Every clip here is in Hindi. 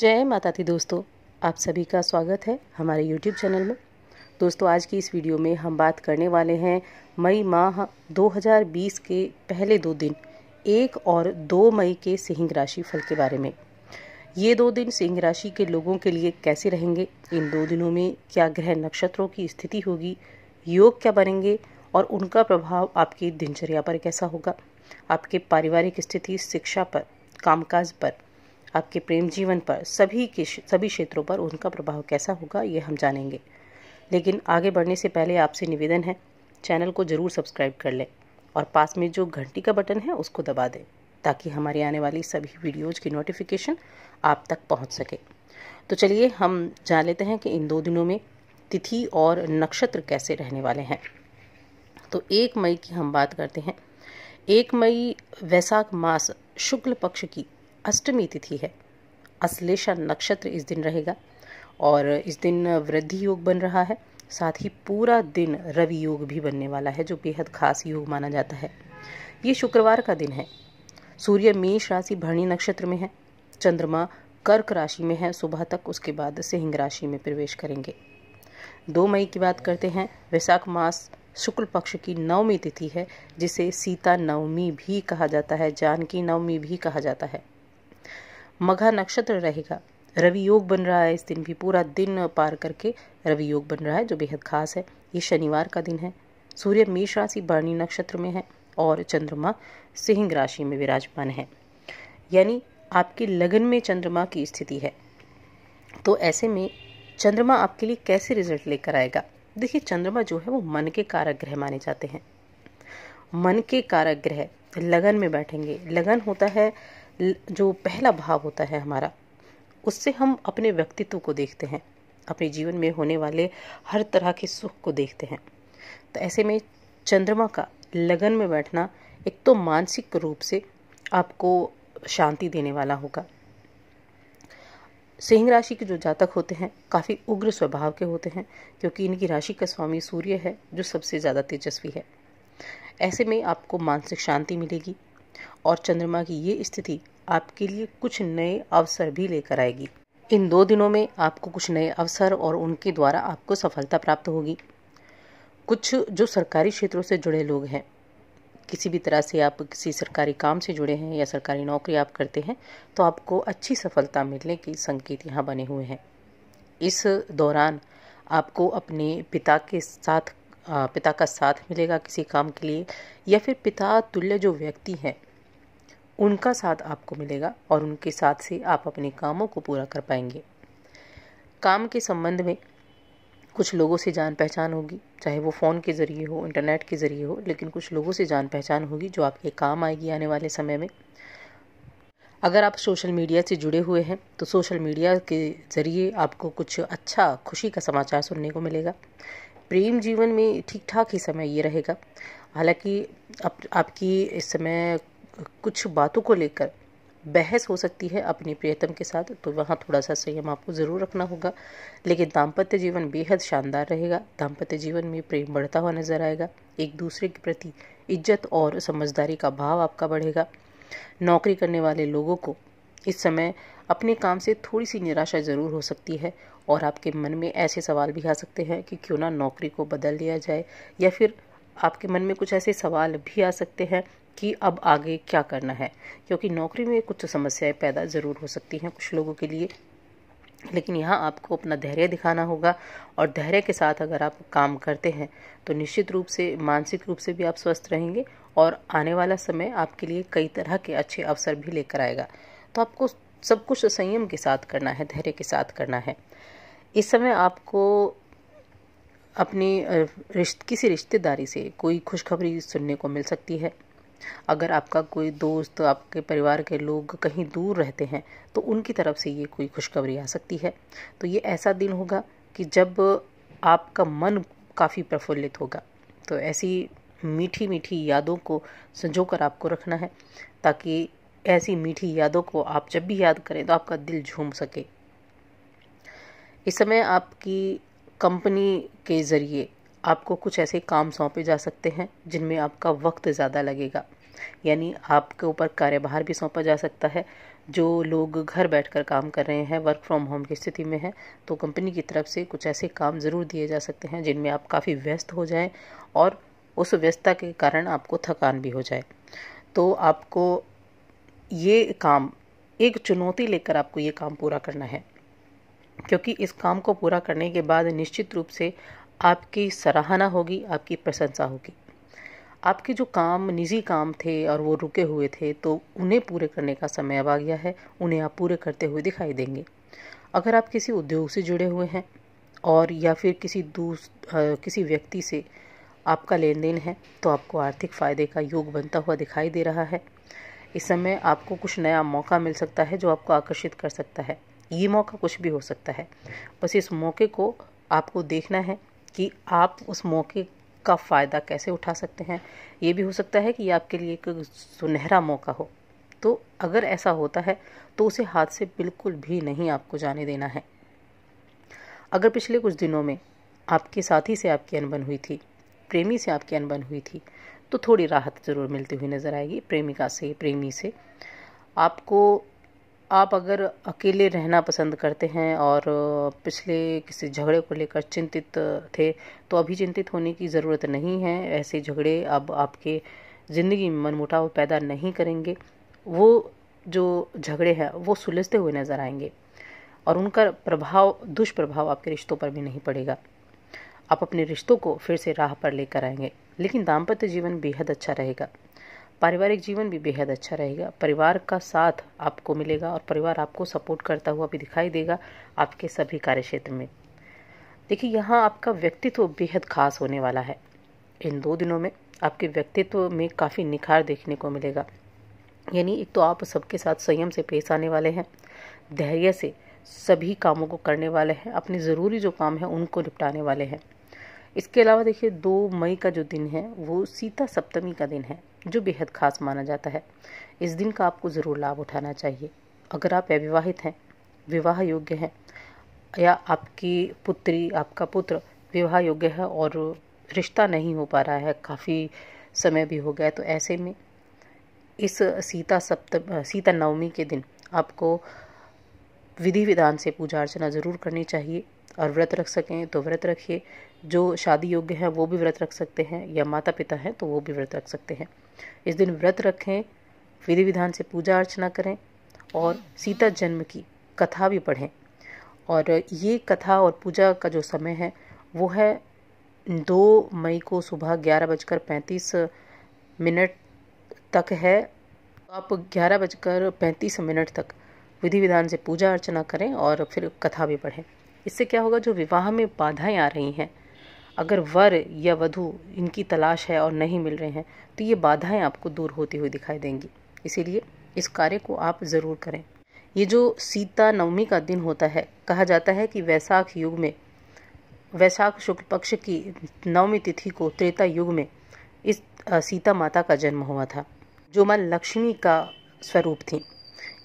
जय माता दी दोस्तों आप सभी का स्वागत है हमारे YouTube चैनल में दोस्तों आज की इस वीडियो में हम बात करने वाले हैं मई माह 2020 के पहले दो दिन एक और दो मई के सिंह राशि फल के बारे में ये दो दिन सिंह राशि के लोगों के लिए कैसे रहेंगे इन दो दिनों में क्या ग्रह नक्षत्रों की स्थिति होगी योग क्या बनेंगे और उनका प्रभाव आपकी दिनचर्या पर कैसा होगा आपके पारिवारिक स्थिति शिक्षा पर कामकाज पर आपके प्रेम जीवन पर सभी के सभी क्षेत्रों पर उनका प्रभाव कैसा होगा ये हम जानेंगे लेकिन आगे बढ़ने से पहले आपसे निवेदन है चैनल को ज़रूर सब्सक्राइब कर लें और पास में जो घंटी का बटन है उसको दबा दें ताकि हमारी आने वाली सभी वीडियोज़ की नोटिफिकेशन आप तक पहुँच सके तो चलिए हम जान लेते हैं कि इन दो दिनों में तिथि और नक्षत्र कैसे रहने वाले हैं तो एक मई की हम बात करते हैं एक मई वैसाख मास शुक्ल पक्ष की अष्टमी तिथि है अश्लेषा नक्षत्र इस दिन रहेगा और इस दिन वृद्धि योग बन रहा है साथ ही पूरा दिन रवि योग भी बनने वाला है जो बेहद खास योग माना जाता है ये शुक्रवार का दिन है सूर्य मेष राशि भरणी नक्षत्र में है चंद्रमा कर्क राशि में है सुबह तक उसके बाद सिंह राशि में प्रवेश करेंगे दो मई की बात करते हैं वैशाख मास शुक्ल पक्ष की नवमी तिथि है जिसे सीता नवमी भी कहा जाता है जानकी नवमी भी कहा जाता है मघा नक्षत्र रहेगा रवि योग बन रहा है इस दिन भी पूरा दिन पार करके रवि योग बन रहा है जो बेहद खास है ये शनिवार का दिन है सूर्य मेष राशि भरणी नक्षत्र में है और चंद्रमा सिंह राशि में विराजमान है यानी आपके लगन में चंद्रमा की स्थिति है तो ऐसे में चंद्रमा आपके लिए कैसे रिजल्ट लेकर आएगा देखिए चंद्रमा जो है वो मन के कारक ग्रह माने जाते हैं मन के कारक ग्रह लगन में बैठेंगे लगन होता है जो पहला भाव होता है हमारा उससे हम अपने व्यक्तित्व को देखते हैं अपने जीवन में होने वाले हर तरह के सुख को देखते हैं तो ऐसे में चंद्रमा का लगन में बैठना एक तो मानसिक रूप से आपको शांति देने वाला होगा सिंह राशि के जो जातक होते हैं काफ़ी उग्र स्वभाव के होते हैं क्योंकि इनकी राशि का स्वामी सूर्य है जो सबसे ज़्यादा तेजस्वी है ऐसे में आपको मानसिक शांति मिलेगी और चंद्रमा की ये स्थिति आपके लिए कुछ नए अवसर भी लेकर आएगी इन दो दिनों में आपको कुछ नए अवसर और उनके द्वारा आपको सफलता प्राप्त होगी कुछ जो सरकारी क्षेत्रों से जुड़े लोग हैं किसी भी तरह से आप किसी सरकारी काम से जुड़े हैं या सरकारी नौकरी आप करते हैं तो आपको अच्छी सफलता मिलने के संकेत यहाँ बने हुए हैं इस दौरान आपको अपने पिता के साथ पिता का साथ मिलेगा किसी काम के लिए या फिर पिता तुल्य जो व्यक्ति हैं उनका साथ आपको मिलेगा और उनके साथ से आप अपने कामों को पूरा कर पाएंगे काम के संबंध में कुछ लोगों से जान पहचान होगी चाहे वो फ़ोन के ज़रिए हो इंटरनेट के ज़रिए हो लेकिन कुछ लोगों से जान पहचान होगी जो आपके काम आएगी आने वाले समय में अगर आप सोशल मीडिया से जुड़े हुए हैं तो सोशल मीडिया के ज़रिए आपको कुछ अच्छा खुशी का समाचार सुनने को मिलेगा प्रेम जीवन में ठीक ठाक ही समय ये रहेगा हालांकि आप, आपकी इस समय कुछ बातों को लेकर बहस हो सकती है अपने प्रियतम के साथ तो वहाँ थोड़ा सा संयम आपको ज़रूर रखना होगा लेकिन दाम्पत्य जीवन बेहद शानदार रहेगा दाम्पत्य जीवन में प्रेम बढ़ता हुआ नजर आएगा एक दूसरे के प्रति इज्जत और समझदारी का भाव आपका बढ़ेगा नौकरी करने वाले लोगों को इस समय अपने काम से थोड़ी सी निराशा ज़रूर हो सकती है और आपके मन में ऐसे सवाल भी आ सकते हैं कि क्यों ना नौकरी को बदल दिया जाए या फिर आपके मन में कुछ ऐसे सवाल भी आ सकते हैं कि अब आगे क्या करना है क्योंकि नौकरी में कुछ समस्याएं पैदा ज़रूर हो सकती हैं कुछ लोगों के लिए लेकिन यहाँ आपको अपना धैर्य दिखाना होगा और धैर्य के साथ अगर आप काम करते हैं तो निश्चित रूप से मानसिक रूप से भी आप स्वस्थ रहेंगे और आने वाला समय आपके लिए कई तरह के अच्छे अवसर भी लेकर आएगा तो आपको सब कुछ संयम के साथ करना है धैर्य के साथ करना है इस समय आपको अपनी रिश्त किसी रिश्तेदारी से कोई खुशखबरी सुनने को मिल सकती है अगर आपका कोई दोस्त आपके परिवार के लोग कहीं दूर रहते हैं तो उनकी तरफ से ये कोई खुशखबरी आ सकती है तो ये ऐसा दिन होगा कि जब आपका मन काफ़ी प्रफुल्लित होगा तो ऐसी मीठी मीठी यादों को संजो कर आपको रखना है ताकि ऐसी मीठी यादों को आप जब भी याद करें तो आपका दिल झूम सके इस समय आपकी कंपनी के ज़रिए आपको कुछ ऐसे काम सौंपे जा सकते हैं जिनमें आपका वक्त ज़्यादा लगेगा यानी आपके ऊपर कार्यभार भी सौंपा जा सकता है जो लोग घर बैठकर काम कर रहे हैं वर्क फ्रॉम होम की स्थिति में हैं तो कंपनी की तरफ से कुछ ऐसे काम ज़रूर दिए जा सकते हैं जिनमें आप काफ़ी व्यस्त हो जाएं और उस व्यस्तता के कारण आपको थकान भी हो जाए तो आपको ये काम एक चुनौती लेकर आपको ये काम पूरा करना है क्योंकि इस काम को पूरा करने के बाद निश्चित रूप से आपकी सराहना होगी आपकी प्रशंसा होगी आपके जो काम निजी काम थे और वो रुके हुए थे तो उन्हें पूरे करने का समय अब आ गया है उन्हें आप पूरे करते हुए दिखाई देंगे अगर आप किसी उद्योग से जुड़े हुए हैं और या फिर किसी दूस किसी व्यक्ति से आपका लेन देन है तो आपको आर्थिक फ़ायदे का योग बनता हुआ दिखाई दे रहा है इस समय आपको कुछ नया मौका मिल सकता है जो आपको आकर्षित कर सकता है ये मौका कुछ भी हो सकता है बस इस मौके को आपको देखना है कि आप उस मौके का फ़ायदा कैसे उठा सकते हैं ये भी हो सकता है कि आपके लिए एक सुनहरा मौका हो तो अगर ऐसा होता है तो उसे हाथ से बिल्कुल भी नहीं आपको जाने देना है अगर पिछले कुछ दिनों में आपके साथी से आपकी अनबन हुई थी प्रेमी से आपकी अनबन हुई थी तो थोड़ी राहत ज़रूर मिलती हुई नज़र आएगी प्रेमिका से प्रेमी से आपको आप अगर अकेले रहना पसंद करते हैं और पिछले किसी झगड़े को लेकर चिंतित थे तो अभी चिंतित होने की ज़रूरत नहीं है ऐसे झगड़े अब आपके ज़िंदगी में मनमुटाव पैदा नहीं करेंगे वो जो झगड़े हैं वो सुलझते हुए नज़र आएंगे और उनका प्रभाव दुष्प्रभाव आपके रिश्तों पर भी नहीं पड़ेगा आप अपने रिश्तों को फिर से राह पर लेकर आएंगे लेकिन दाम्पत्य जीवन बेहद अच्छा रहेगा पारिवारिक जीवन भी बेहद अच्छा रहेगा परिवार का साथ आपको मिलेगा और परिवार आपको सपोर्ट करता हुआ भी दिखाई देगा आपके सभी कार्य क्षेत्र में देखिए यहाँ आपका व्यक्तित्व बेहद खास होने वाला है इन दो दिनों में आपके व्यक्तित्व में काफ़ी निखार देखने को मिलेगा यानी एक तो आप सबके साथ संयम से पेश आने वाले हैं धैर्य से सभी कामों को करने वाले हैं अपने ज़रूरी जो काम है उनको निपटाने वाले हैं इसके अलावा देखिए दो मई का जो दिन है वो सीता सप्तमी का दिन है जो बेहद खास माना जाता है इस दिन का आपको ज़रूर लाभ उठाना चाहिए अगर आप अविवाहित हैं विवाह योग्य हैं या आपकी पुत्री आपका पुत्र विवाह योग्य है और रिश्ता नहीं हो पा रहा है काफ़ी समय भी हो गया तो ऐसे में इस सीता सप्तम सीता नवमी के दिन आपको विधि विधान से पूजा अर्चना ज़रूर करनी चाहिए और व्रत रख सकें तो व्रत रखिए जो शादी योग्य हैं वो भी व्रत रख सकते हैं या माता पिता हैं तो वो भी व्रत रख सकते हैं इस दिन व्रत रखें विधि विधान से पूजा अर्चना करें और सीता जन्म की कथा भी पढ़ें और ये कथा और पूजा का जो समय है वो है दो मई को सुबह ग्यारह बजकर पैंतीस मिनट तक है आप ग्यारह बजकर पैंतीस मिनट तक विधि विधान से पूजा अर्चना करें और फिर कथा भी पढ़ें इससे क्या होगा जो विवाह में बाधाएं आ रही हैं अगर वर या वधु इनकी तलाश है और नहीं मिल रहे हैं तो ये बाधाएं आपको दूर होती हुई दिखाई देंगी इसीलिए इस कार्य को आप ज़रूर करें ये जो सीता नवमी का दिन होता है कहा जाता है कि वैशाख युग में वैशाख शुक्ल पक्ष की नवमी तिथि को त्रेता युग में इस सीता माता का जन्म हुआ था जो माँ लक्ष्मी का स्वरूप थी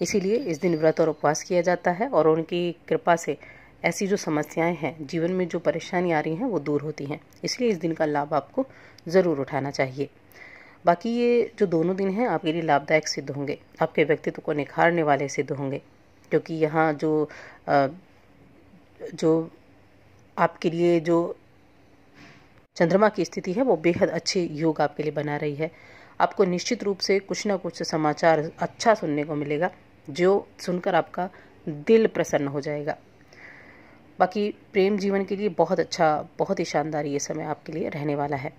इसीलिए इस दिन व्रत और उपवास किया जाता है और उनकी कृपा से ऐसी जो समस्याएं हैं जीवन में जो परेशानी आ रही हैं वो दूर होती हैं इसलिए इस दिन का लाभ आपको ज़रूर उठाना चाहिए बाकी ये जो दोनों दिन हैं आपके लिए लाभदायक सिद्ध होंगे आपके व्यक्तित्व को निखारने वाले सिद्ध होंगे क्योंकि यहाँ जो जो आपके लिए जो चंद्रमा की स्थिति है वो बेहद अच्छे योग आपके लिए बना रही है आपको निश्चित रूप से कुछ ना कुछ समाचार अच्छा सुनने को मिलेगा जो सुनकर आपका दिल प्रसन्न हो जाएगा बाकी प्रेम जीवन के लिए बहुत अच्छा बहुत ही शानदार ये समय आपके लिए रहने वाला है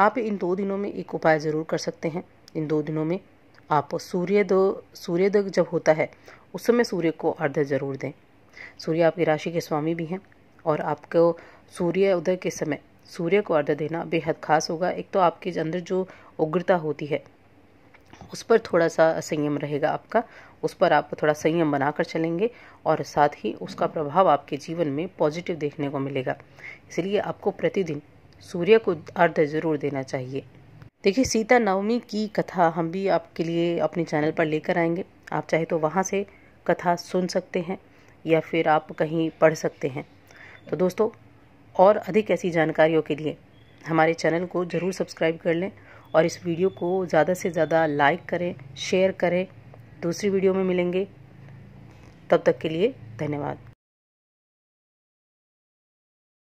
आप इन दो दिनों में एक उपाय ज़रूर कर सकते हैं इन दो दिनों में आप सूर्योदय सूर्योदय जब होता है उस समय सूर्य को अर्ध ज़रूर दें सूर्य आपकी राशि के स्वामी भी हैं और आपको सूर्योदय के समय सूर्य को अर्ध देना बेहद खास होगा एक तो आपके अंदर जो उग्रता होती है उस पर थोड़ा सा संयम रहेगा आपका उस पर आप थोड़ा संयम बनाकर चलेंगे और साथ ही उसका प्रभाव आपके जीवन में पॉजिटिव देखने को मिलेगा इसलिए आपको प्रतिदिन सूर्य को अर्ध जरूर देना चाहिए देखिए सीता नवमी की कथा हम भी आपके लिए अपने चैनल पर लेकर आएंगे आप चाहे तो वहाँ से कथा सुन सकते हैं या फिर आप कहीं पढ़ सकते हैं तो दोस्तों और अधिक ऐसी जानकारियों के लिए हमारे चैनल को ज़रूर सब्सक्राइब कर लें और इस वीडियो को ज़्यादा से ज़्यादा लाइक करें शेयर करें दूसरी वीडियो में मिलेंगे तब तक के लिए धन्यवाद